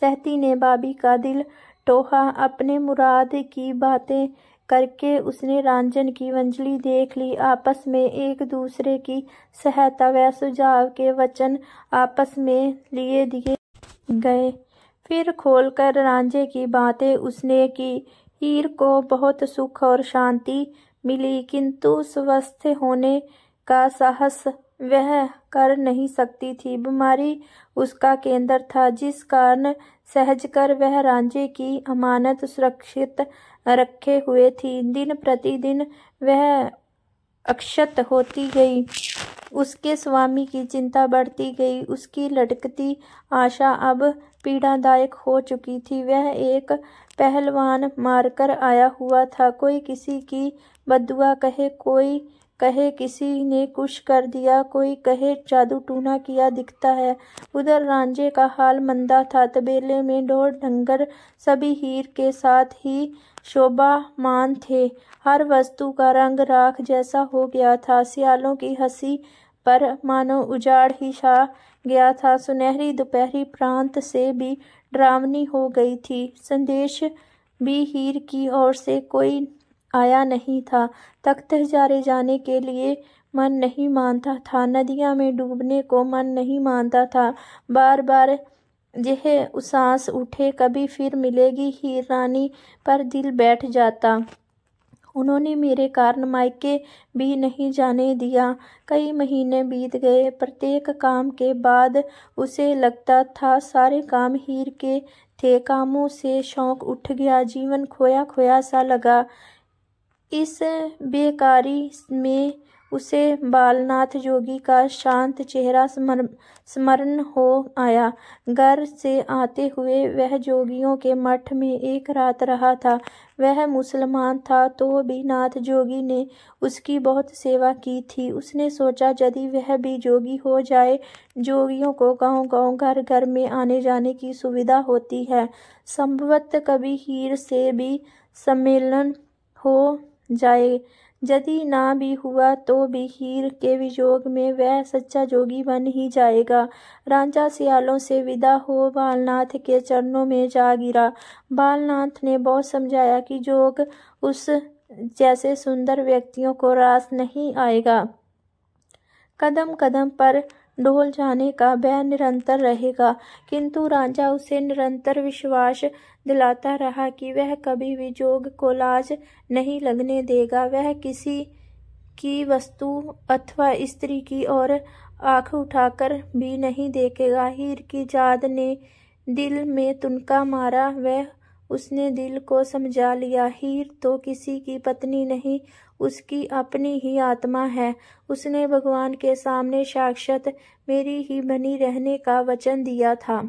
सहती ने बाबी का दिल टोहा अपने मुराद की बातें करके उसने रंजन की मंजली देख ली आपस में एक दूसरे की सहायता व सुझाव के वचन आपस में लिए दिए गए फिर खोलकर रांझे की बातें उसने की हीर को बहुत सुख और शांति मिली किंतु स्वस्थ होने का साहस वह कर नहीं सकती थी बीमारी उसका केंद्र था जिस कारण सहज कर वह रांझे की अमानत सुरक्षित रखे हुए थी दिन प्रतिदिन वह अक्षत होती गई उसके स्वामी की चिंता बढ़ती गई उसकी लटकती आशा अब पीड़ादायक हो चुकी थी वह एक पहलवान मारकर आया हुआ था कोई किसी की बदुआ कहे कोई कहे किसी ने कुछ कर दिया कोई कहे जादू टूना किया दिखता है उधर रांझे का हाल मंदा था तबेले में डोर ढंगर सभी हीर के साथ ही शोभा मान थे हर वस्तु का रंग राख जैसा हो गया था सियालों की हंसी पर मानो उजाड़ ही छा गया था सुनहरी दोपहरी प्रांत से भी ड्रावनी हो गई थी संदेश भी हीर की ओर से कोई आया नहीं था तख्त हजारे जाने के लिए मन नहीं मानता था नदियाँ में डूबने को मन नहीं मानता था बार बार यह उसास उठे कभी फिर मिलेगी ही रानी पर दिल बैठ जाता उन्होंने मेरे कारण मायके भी नहीं जाने दिया कई महीने बीत गए प्रत्येक काम के बाद उसे लगता था सारे काम हीर के थे कामों से शौक उठ गया जीवन खोया खोया सा लगा इस बेकारी में उसे बालनाथ जोगी का शांत चेहरा स्मरण हो आया घर से आते हुए वह जोगियों के मठ में एक रात रहा था वह मुसलमान था तो भी नाथ जोगी ने उसकी बहुत सेवा की थी उसने सोचा यदि वह भी जोगी हो जाए जोगियों को गांव गांव घर घर में आने जाने की सुविधा होती है संभवत कभी हीर से भी सम्मेलन हो जाए यदि ना भी हुआ तो भी हीर के वियोग में वह सच्चा जोगी बन ही जाएगा रांझा सियालों से विदा हो बालनाथ के चरणों में जा गिरा बालनाथ ने बहुत समझाया कि जोग उस जैसे सुंदर व्यक्तियों को रास नहीं आएगा कदम कदम पर ढोल जाने का वह निरंतर रहेगा किंतु राजा उसे निरंतर विश्वास दिलाता रहा कि वह कभी भी जोग को लाज नहीं लगने देगा वह किसी की वस्तु अथवा स्त्री की ओर आंख उठाकर भी नहीं देखेगा हीर की जाद ने दिल में तुनका मारा वह उसने दिल को समझा लिया हीर तो किसी की पत्नी नहीं उसकी अपनी ही आत्मा है उसने भगवान के सामने साक्षात मेरी ही बनी रहने का वचन दिया था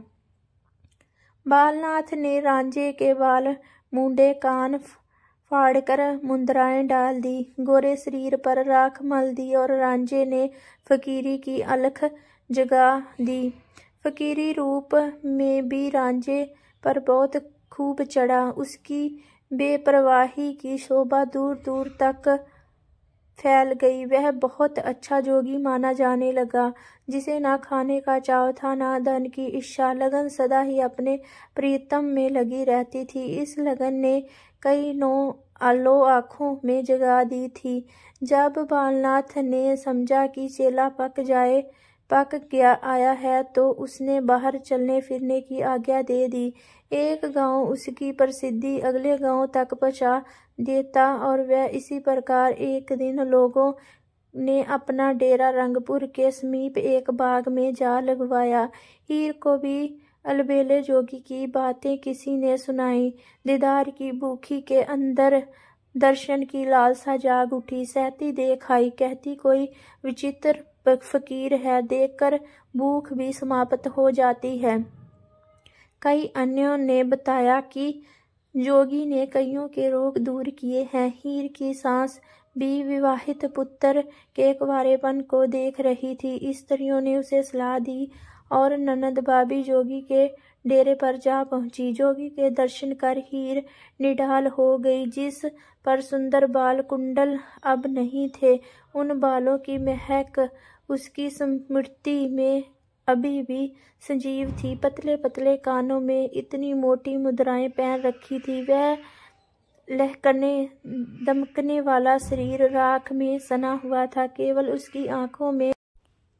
बालनाथ ने रांझे के बाल मुंडे कान फाड़कर मुद्राएं डाल दी गोरे शरीर पर राख मल दी और रांझे ने फकीरी की अलख जगा दी फकीरी रूप में भी रांझे पर बहुत खूब चढ़ा उसकी बेपरवाही की शोभा दूर दूर तक फैल गई वह बहुत अच्छा जोगी माना जाने लगा जिसे ना खाने का चाव था ना धन की इच्छा लगन सदा ही अपने प्रीतम में लगी रहती थी इस लगन ने कई नौ आलो आँखों में जगा दी थी जब बालनाथ ने समझा कि चेला पक जाए पक गया आया है तो उसने बाहर चलने फिरने की आज्ञा दे दी एक गांव उसकी प्रसिद्धि अगले गांव तक पहुंचा देता और वह इसी प्रकार एक दिन लोगों ने अपना डेरा रंगपुर के समीप एक बाग में जा लगवाया हीर को भी अलबेले जोगी की बातें किसी ने सुनाई दीदार की भूखी के अंदर दर्शन की लालसा जाग उठी सहती देख आई कहती कोई विचित्र फकीर है देखकर भूख भी समाप्त हो जाती है कई अन्यों ने बताया कि जोगी ने कईयों के रोग दूर किए हैं हीर की सांस भी विवाहित पुत्र के कुरेपन को देख रही थी स्त्रियों ने उसे सलाह दी और ननद बाबी जोगी के डेरे पर जा पहुंची जोगी के दर्शन कर हीर निडाल हो गई जिस पर सुंदर बाल कुंडल अब नहीं थे उन बालों की महक उसकी स्मृति में अभी भी संजीव थी पतले पतले कानों में इतनी मोटी मुद्राएं पहन रखी थी वह लहकने दमकने वाला शरीर राख में सना हुआ था केवल उसकी आंखों में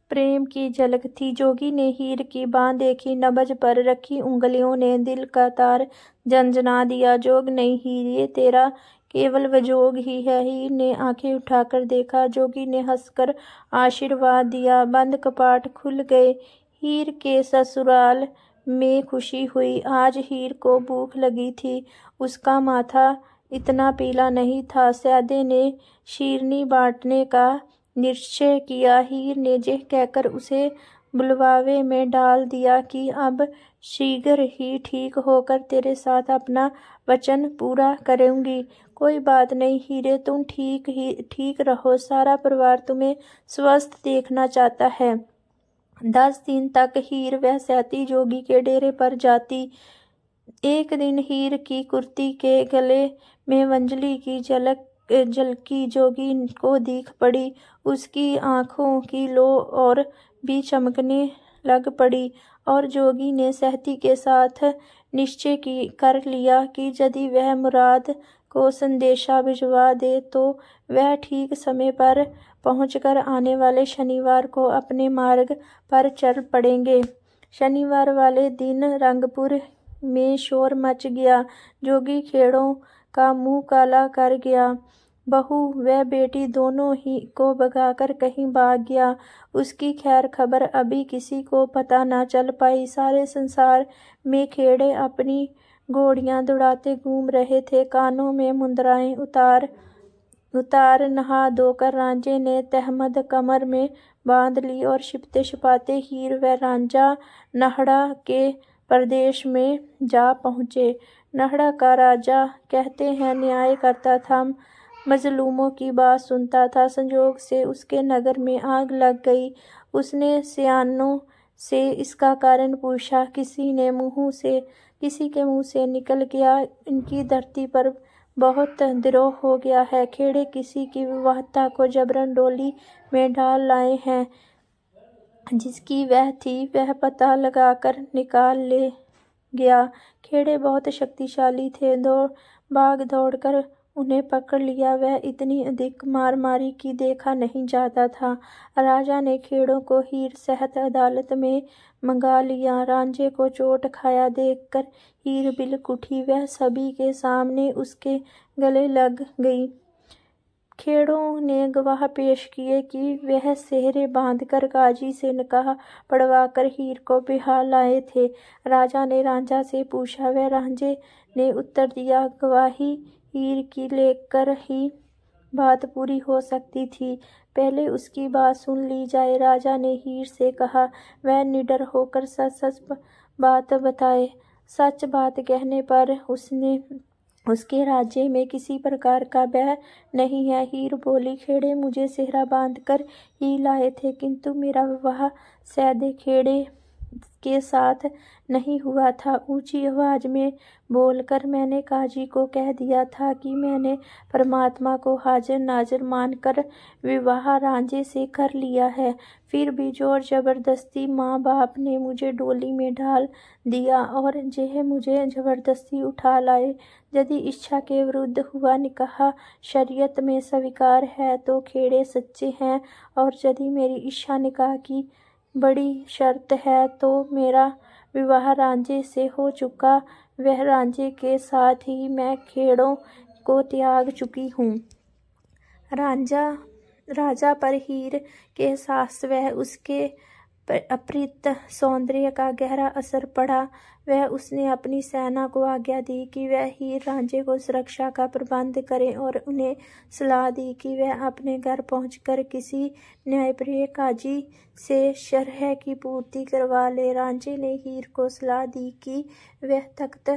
प्रेम की झलक थी जोगी ने हीर की बांह देखी नबज पर रखी उंगलियों ने दिल का तार झंझना दिया जोग नहीं हीर ये तेरा केवल वजोग ही है हीर ने आंखें उठाकर देखा जोगी ने हंसकर आशीर्वाद दिया बंद कपाट खुल गए हीर के ससुराल में खुशी हुई आज हीर को भूख लगी थी उसका माथा इतना पीला नहीं था सैदे ने शीरनी बांटने का निश्चय किया हीर ने जह कहकर उसे बुलवावे में डाल दिया कि अब शीघ्र ही ठीक होकर तेरे साथ अपना वचन पूरा करूंगी कोई बात नहीं हीरे तुम ठीक ही ठीक रहो सारा परिवार तुम्हें स्वस्थ देखना चाहता है दस दिन तक हीर वह सहती जोगी के डेरे पर जाती एक दिन हीर की कुर्ती के गले में मंजली की झलक झलकी जोगी को दीख पड़ी उसकी आंखों की लो और भी चमकने लग पड़ी और जोगी ने सहती के साथ निश्चय की कर लिया कि यदि वह मुराद को संदेशा भिजवा दे तो वह ठीक समय पर पहुंचकर आने वाले शनिवार को अपने मार्ग पर चल पड़ेंगे शनिवार वाले दिन रंगपुर में शोर मच गया जोगी खेड़ों का मुंह काला कर गया बहू व बेटी दोनों ही को भगाकर कहीं भाग गया उसकी खैर खबर अभी किसी को पता ना चल पाई सारे संसार में खेड़े अपनी घोड़ियाँ दौड़ाते घूम रहे थे कानों में मुंदराएँ उतार उतार नहा धोकर रांझे ने तहमद कमर में बांध ली और छिपते छिपाते हीर व रांझा नहड़ा के प्रदेश में जा पहुँचे नहड़ा का राजा कहते हैं न्याय करता था मजलूमों की बात सुनता था संजोग से उसके नगर में आग लग गई उसने सियानों से इसका कारण पूछा किसी ने मुँह से किसी के मुंह से निकल गया इनकी धरती पर बहुत द्रोह हो गया है खेड़े किसी की विवाहता को जबरन डोली में डाल लाए हैं जिसकी वह थी वह पता लगाकर निकाल ले गया खेड़े बहुत शक्तिशाली थे दौड़ भाग दौड़ कर उन्हें पकड़ लिया वह इतनी अधिक मार मारी की देखा नहीं जाता था राजा ने खेड़ों को हीर सहत अदालत में मंगा लिया रांझे को चोट खाया देखकर हीर बिल उठी वह सभी के सामने उसके गले लग गई खेड़ों ने गवाह पेश किए कि वह सेहरे बांधकर काजी से पड़वा पड़वाकर हीर को बिहा लाए थे राजा ने रांझा से पूछा वह रांझे ने उत्तर दिया गवाही हीर की लेकर ही बात पूरी हो सकती थी पहले उसकी बात सुन ली जाए राजा ने हीर से कहा वह निडर होकर सच सच बात बताए सच बात कहने पर उसने उसके राज्य में किसी प्रकार का बह नहीं है हीर बोली खेड़े मुझे सेहरा बांध कर ही लाए थे किंतु मेरा विवाह सैदे खेड़े के साथ नहीं हुआ था ऊंची आवाज़ में बोलकर मैंने काजी को कह दिया था कि मैंने परमात्मा को हाजिर नाजिर मानकर विवाह रांझे से कर लिया है फिर भी जोर जबरदस्ती माँ बाप ने मुझे डोली में डाल दिया और यह मुझे जबरदस्ती उठा लाए यदि इच्छा के विरुद्ध हुआ निकाह शरीयत में स्वीकार है तो खेड़े सच्चे हैं और यदि मेरी इच्छा निकाह की बड़ी शर्त है तो मेरा विवाह रांझे से हो चुका वह रांझे के साथ ही मैं खेड़ों को त्याग चुकी हूँ राजा राजा पर हीर के साथ वह उसके अपरित सौंदर्य का गहरा असर पड़ा वह उसने अपनी सेना को आज्ञा दी कि वह हीर रांझे को सुरक्षा का प्रबंध करें और उन्हें सलाह दी कि वह अपने घर पहुंचकर किसी न्यायप्रिय काजी से शरह की पूर्ति करवा ले रांझे ने हीर को सलाह दी कि वह तख्त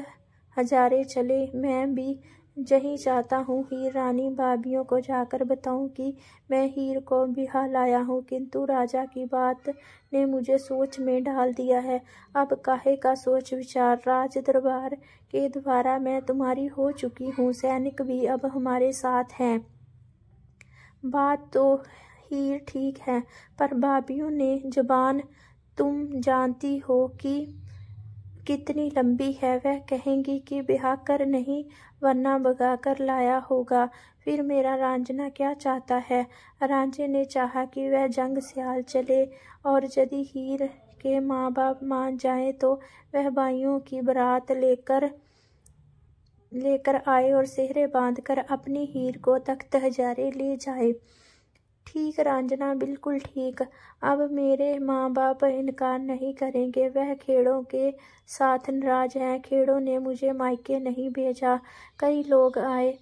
हजारे चले मैं भी जही चाहता हूँ हीर रानी भाभीियों को जाकर बताऊँ कि मैं हीर को बिहा लाया हूँ किंतु राजा की बात ने मुझे सोच में डाल दिया है अब काहे का सोच विचार राज दरबार के द्वारा मैं तुम्हारी हो चुकी हूँ सैनिक भी अब हमारे साथ हैं बात तो हीर ठीक है पर भाभीियों ने जबान तुम जानती हो कि कितनी लंबी है वह कहेंगी कि ब्याह कर नहीं वरना भगा कर लाया होगा फिर मेरा रांझना क्या चाहता है रांझे ने चाहा कि वह जंग सियाल चले और यदि हीर के माँ बाप मान जाए तो वह भाइयों की बरात लेकर लेकर आए और सेहरे बांधकर अपनी हीर को तख्त हजारे ले जाए ठीक रांझना बिल्कुल ठीक अब मेरे माँ बाप इनकार नहीं करेंगे वह खेड़ों के साथ नाराज हैं खेड़ों ने मुझे मायके नहीं भेजा कई लोग आए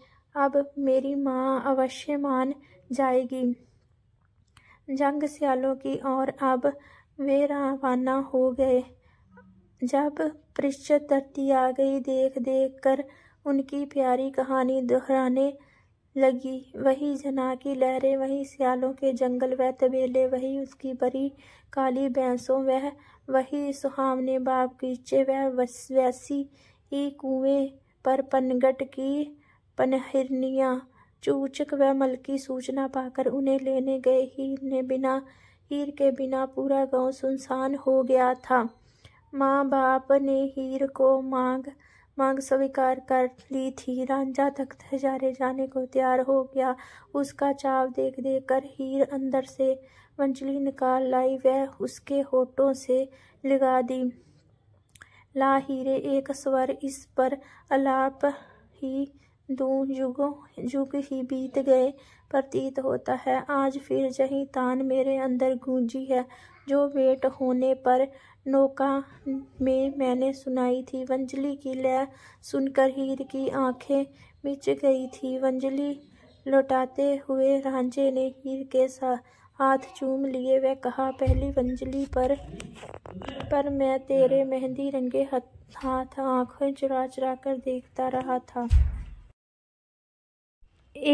अब मेरी माँ अवश्य मान जाएगी जंग सियालों की और अब वे रवाना हो गए जब पृश्चत धरती आ गई देख देख कर उनकी प्यारी कहानी दोहराने लगी वही झना की लहरें वही सियालों के जंगल व तबेले वही उसकी बड़ी काली भैंसों वह वही सुहावने बाप कीचे वह वैसी ही कुएं पर पनगट की पनहिरनियाँ चूचक व मलकी सूचना पाकर उन्हें लेने गए हीर ने बिना हीर के बिना पूरा गांव सुनसान हो गया था माँ बाप ने हीर को मांग मांग स्वीकार कर ली थी रांझा तख्त हजारे जाने को तैयार हो गया उसका चाव देख देख कर हीर अंदर से मंजली निकाल लाई वह उसके होठों से लगा दी ला हीरे एक स्वर इस पर अलाप ही दो युग युग ही बीत गए प्रतीत होता है आज फिर जही तान मेरे अंदर गूंजी है जो वेट होने पर नौका में मैंने सुनाई थी वंजली की लय सुनकर हीर की आंखें मिच गई थी वंजली लौटाते हुए रांझे ने हीर के साथ हाथ चूम लिए वह कहा पहली वंजली पर पर मैं तेरे मेहंदी रंगे हाथ आंखें चुरा चुरा कर देखता रहा था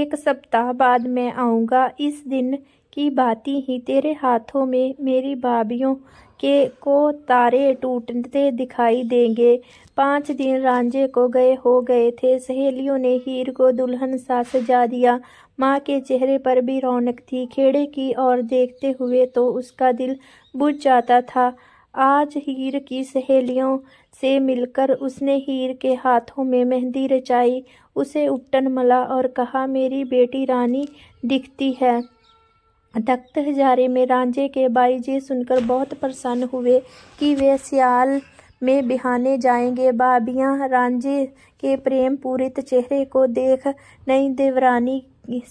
एक सप्ताह बाद मैं आऊँगा इस दिन की बाती ही तेरे हाथों में मेरी भाभीियों के को तारे टूटते दिखाई देंगे पाँच दिन रांझे को गए हो गए थे सहेलियों ने हीर को दुल्हन सा सजा दिया माँ के चेहरे पर भी रौनक थी खेड़े की ओर देखते हुए तो उसका दिल बुझ जाता था आज हीर की सहेलियों से मिलकर उसने हीर के हाथों में मेहंदी रचाई उसे उपटन मला और कहा मेरी बेटी रानी दिखती है तख्त हजारे में रांझे के बाई जी सुनकर बहुत प्रसन्न हुए कि वे सियाल में बिहाने जाएंगे बाबियां रांझे के प्रेम पूरित चेहरे को देख नई देवरानी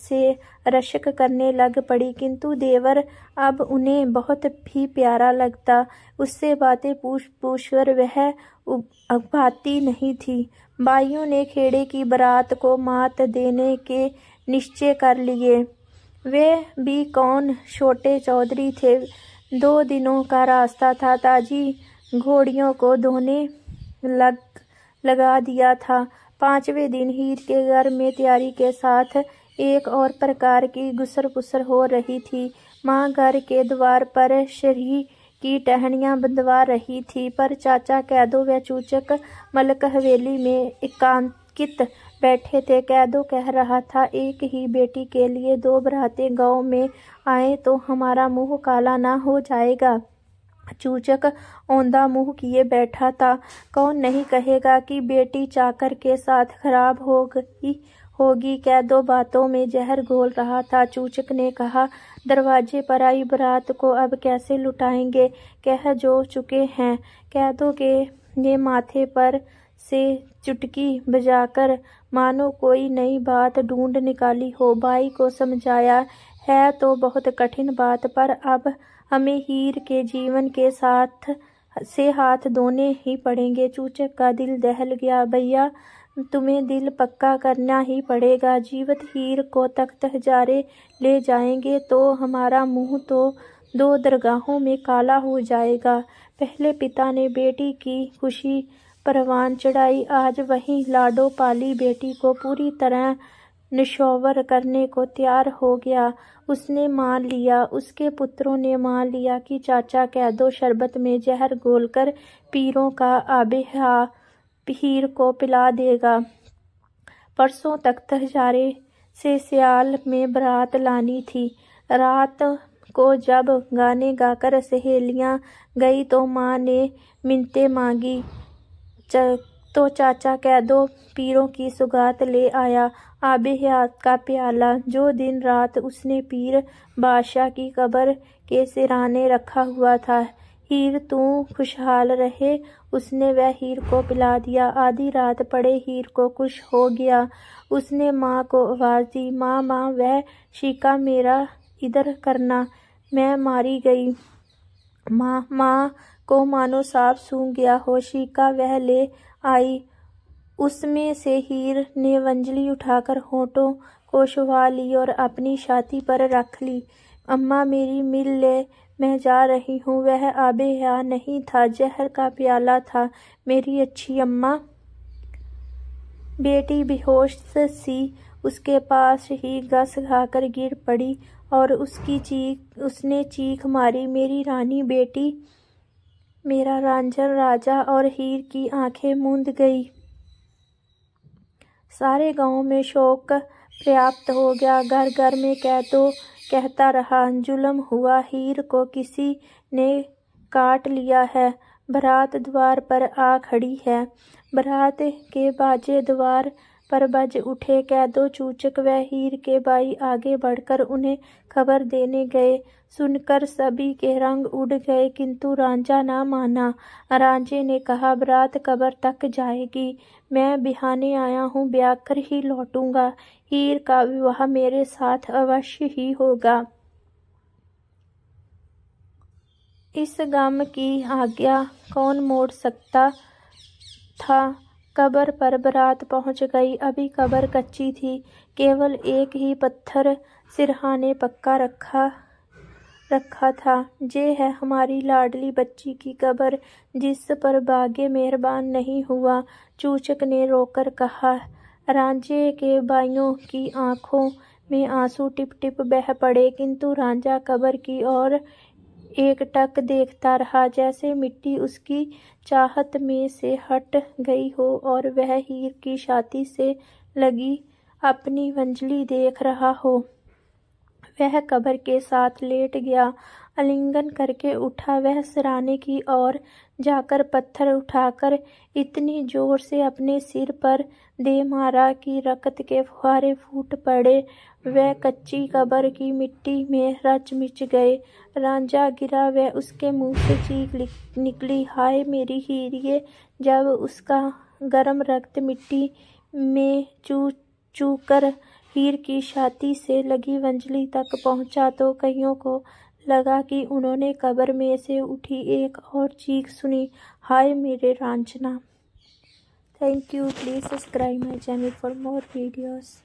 से रशक करने लग पड़ी किंतु देवर अब उन्हें बहुत ही प्यारा लगता उससे बातें पूछ पूछ कर वह भाती नहीं थी भाइयों ने खेड़े की बारात को मात देने के निश्चय कर लिए वे भी कौन छोटे चौधरी थे दो दिनों का रास्ता था ताजी घोड़ियों को धोने लग लगा दिया था पांचवें दिन हीर के घर में तैयारी के साथ एक और प्रकार की गुसर पुसर हो रही थी माँ घर के द्वार पर शरी की टहनियाँ बंधवा रही थी पर चाचा कैदो व चूचक मलक हवेली में एकांकित बैठे थे कैदो कह रहा था एक ही बेटी के लिए दो बराते गांव में आए तो हमारा मुंह काला ना हो जाएगा चूचक औंधा मुंह किए बैठा था कौन नहीं कहेगा कि बेटी चाकर के साथ खराब हो गई होगी क्या दो बातों में जहर घोल रहा था चूचक ने कहा दरवाजे पर आई बरात को अब कैसे लुटाएंगे कह जो चुके हैं कैदों के ने माथे पर से चुटकी बजाकर मानो कोई नई बात ढूंढ निकाली हो बाई को समझाया है तो बहुत कठिन बात पर अब हमें हीर के जीवन के साथ से हाथ धोने ही पड़ेंगे चूचक का दिल दहल गया भैया तुम्हें दिल पक्का करना ही पड़ेगा जीवत हीर को तख्त हजारे ले जाएंगे तो हमारा मुंह तो दो दरगाहों में काला हो जाएगा पहले पिता ने बेटी की खुशी परवान चढ़ाई आज वहीं लाडो पाली बेटी को पूरी तरह नशोवर करने को तैयार हो गया उसने मान लिया उसके पुत्रों ने मान लिया कि चाचा कैदो शरबत में जहर घोलकर पीरों का आबेहा पीर को पिला देगा परसों तक तहजारे से सियाल में बरात लानी थी रात को जब गाने गाकर सहेलियां गई तो माँ ने मिनते मांगी तो चाचा कह दो पीरों की सुगात ले आया आब हयात का प्याला जो दिन रात उसने पीर बादशाह की कब्र के सिराने रखा हुआ था हीर तू खुशहाल रहे उसने वह हीर को पिला दिया आधी रात पड़े हीर को खुश हो गया उसने माँ को आवाज़ दी माँ माँ वह शीका मेरा इधर करना मैं मारी गई माँ माँ को मानो साफ सूं गया हो शीका वह ले आई उसमें से हीर ने वंजली उठाकर होठों को शुभा ली और अपनी छाती पर रख ली अम्मा मेरी मिल ले मैं जा रही हूँ वह आबे या नहीं था जहर का प्याला था मेरी अच्छी अम्मा बेटी बेहोश सी उसके पास ही गस खाकर गिर पड़ी और उसकी चीख उसने चीख मारी मेरी रानी बेटी मेरा रांझर राजा और हीर की आंखें मूंद गई सारे गांव में शोक पर्याप्त हो गया घर घर में कह दो कहता रहा जुलम हुआ हीर को किसी ने काट लिया है बरात द्वार पर आ खड़ी है बरात के बाजे द्वार पर बज उठे कैदो चूचक व हीर के बाई आगे बढ़कर उन्हें खबर देने गए सुनकर सभी के रंग उड़ गए किंतु रांझा ना माना रांझे ने कहा बरात कबर तक जाएगी मैं बिहाने आया हूँ ब्याकर ही लौटूंगा हीर का विवाह मेरे साथ अवश्य ही होगा इस गम की आज्ञा कौन मोड़ सकता था कब्र पर बरात पहुंच गई अभी कब्र कच्ची थी केवल एक ही पत्थर सिरहाने पक्का रखा रखा था ये है हमारी लाडली बच्ची की कब्र जिस पर बागे मेहरबान नहीं हुआ चूचक ने रोकर कहा रांझे के भाइयों की आंखों में आंसू टिप टिप बह पड़े किंतु रांझा कबर की ओर एक टक देखता रहा जैसे मिट्टी उसकी चाहत में से हट गई हो और वह हीर की छाती से लगी अपनी वंजली देख रहा हो वह कबर के साथ लेट गया अलिंगन करके उठा वह सराने की ओर जाकर पत्थर उठाकर इतनी जोर से अपने सिर पर दे मारा कि रक्त के फुहारे फूट पड़े वह कच्ची कब्र की मिट्टी में रच मिच गए रांझा गिरा वह उसके मुंह से चीख निकली हाय मेरी हीरिए जब उसका गर्म रक्त मिट्टी में चू चू कर हीर की छाती से लगी वंजली तक पहुंचा तो कईयों को लगा कि उन्होंने कब्र में से उठी एक और चीख सुनी हाय मेरे रांचना thank you please subscribe my channel for more videos